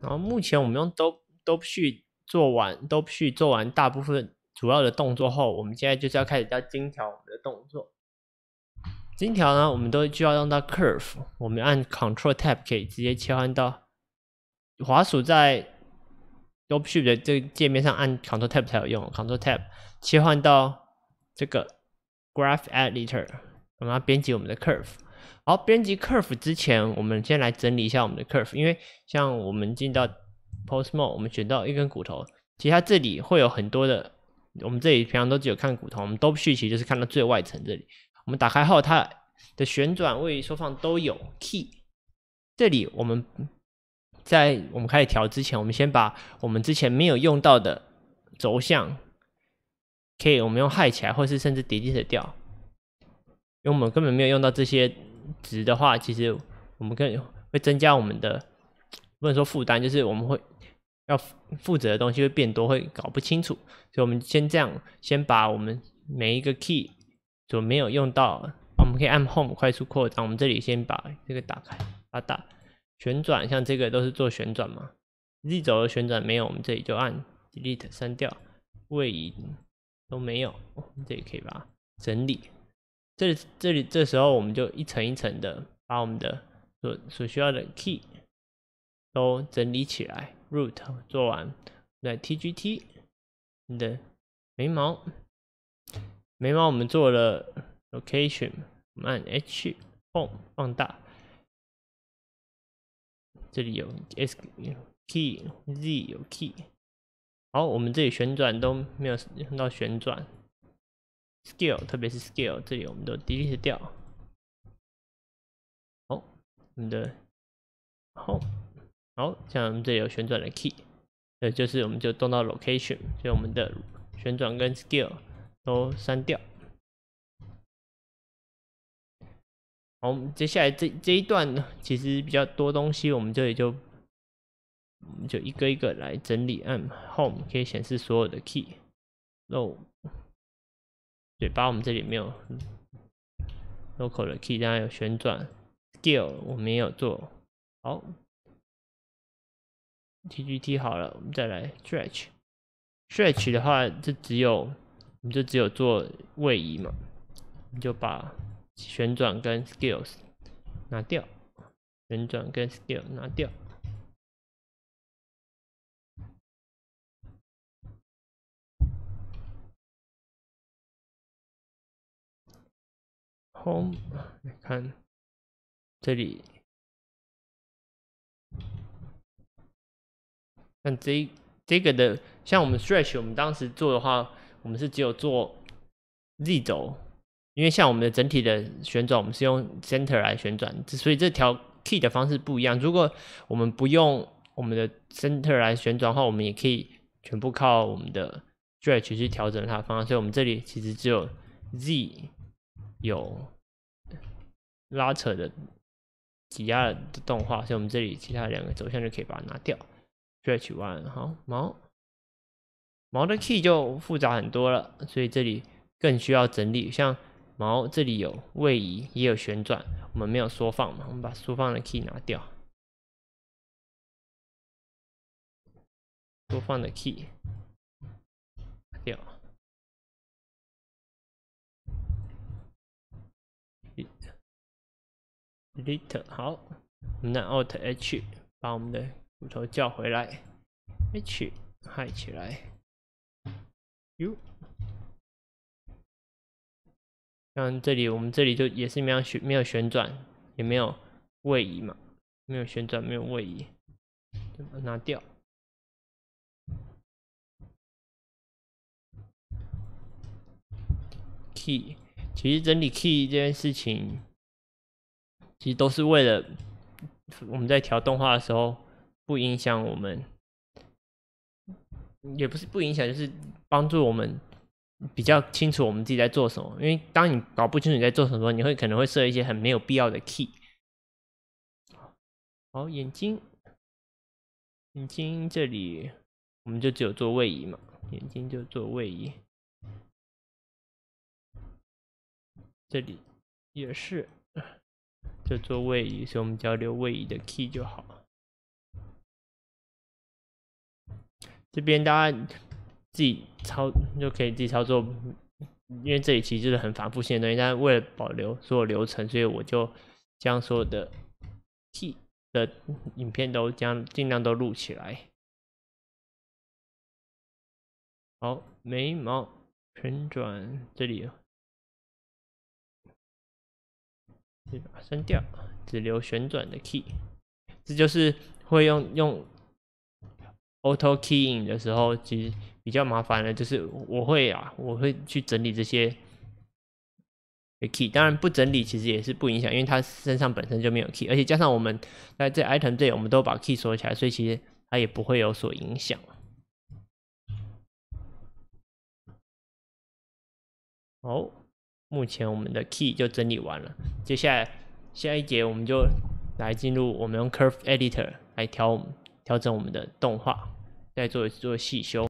然后目前我们用 Dope Dope s h t 做完 Dope s h t 做完大部分主要的动作后，我们现在就是要开始要精调我们的动作。精调呢，我们都就要用到 Curve。我们按 Control Tab 可以直接切换到。滑鼠在 Dope s h t 的这个界面上按 Control Tab 才有用。Control Tab 切换到这个 Graph Editor，我们要编辑我们的 Curve。好，编辑 curve 之前，我们先来整理一下我们的 curve。因为像我们进到 p o s t Mode，我们选到一根骨头，其实它这里会有很多的。我们这里平常都只有看骨头，我们 Double e 就是看到最外层这里。我们打开后，它的旋转、位移、缩放都有 key。这里我们在我们开始调之前，我们先把我们之前没有用到的轴向，可以我们用 h i g h 起来，或是甚至叠叠的掉，因为我们根本没有用到这些。值的话，其实我们更会增加我们的不能说负担，就是我们会要负责的东西会变多，会搞不清楚。所以，我们先这样，先把我们每一个 key 就没有用到，我们可以按 Home 快速扩张。我们这里先把这个打开，啊打旋转，像这个都是做旋转嘛，Z 轴的旋转没有，我们这里就按 Delete 删掉，位移都没有，这里可以把整理。这里这里这时候我们就一层一层的把我们的所所需要的 key 都整理起来，root 做完，来 TGT，你的眉毛，眉毛我们做了 location，我们按 H，home 放大，这里有 S 有 key，Z 有 key，好，我们这里旋转都没有用到旋转。s k i l l 特别是 s k i l l 这里我们都 Delete 掉。好，我们的 Home，好，像我们这里有旋转的 Key，对，就是我们就动到 Location，所以我们的旋转跟 s k i l l 都删掉。好，我们接下来这这一段呢，其实比较多东西，我们这里就就一个一个来整理。按 Home 可以显示所有的 Key。No。嘴巴我们这里没有，local 的 key，当然有旋转，scale 我们也有做，好，TGT 好了，我们再来 stretch，stretch 的话就只有，我们就只有做位移嘛，我们就把旋转跟 s k i l l s 拿掉，旋转跟 s k i l l 拿掉。Home 来看这里，看这这个的，像我们 Stretch，我们当时做的话，我们是只有做 Z 轴，因为像我们的整体的旋转，我们是用 Center 来旋转，所以这条 Key 的方式不一样。如果我们不用我们的 Center 来旋转的话，我们也可以全部靠我们的 Stretch 去调整它的方向。所以我们这里其实只有 Z。有拉扯的、挤压的动画，所以我们这里其他两个轴向就可以把它拿掉。Stretch one，好毛毛的 key 就复杂很多了，所以这里更需要整理。像毛这里有位移，也有旋转，我们没有缩放嘛，我们把缩放的 key 拿掉。缩放的 key 掉。Little 好，我们的 Out H 把我们的骨头叫回来，H 嗨起来。u 像这里我们这里就也是没有旋没有旋转，也没有位移嘛，没有旋转没有位移，拿掉。Key，其实整理 Key 这件事情。其实都是为了我们在调动画的时候，不影响我们，也不是不影响，就是帮助我们比较清楚我们自己在做什么。因为当你搞不清楚你在做什么，你会可能会设一些很没有必要的 key。好，眼睛，眼睛这里我们就只有做位移嘛，眼睛就做位移，这里也是。就做位移，所以我们交留位移的 key 就好这边大家自己操就可以自己操作，因为这里其实是很反复性的东西，但为了保留所有流程，所以我就将所有的 key 的影片都将尽量都录起来。好，眉毛旋转这里。删掉，只留旋转的 key，这就是会用用 auto keying 的时候，其实比较麻烦的，就是我会啊，我会去整理这些 key。当然不整理其实也是不影响，因为它身上本身就没有 key，而且加上我们在这 item 这，我们都把 key 锁起来，所以其实它也不会有所影响。好。目前我们的 key 就整理完了，接下来下一节我们就来进入我们用 Curve Editor 来调调整我们的动画，再做做细修。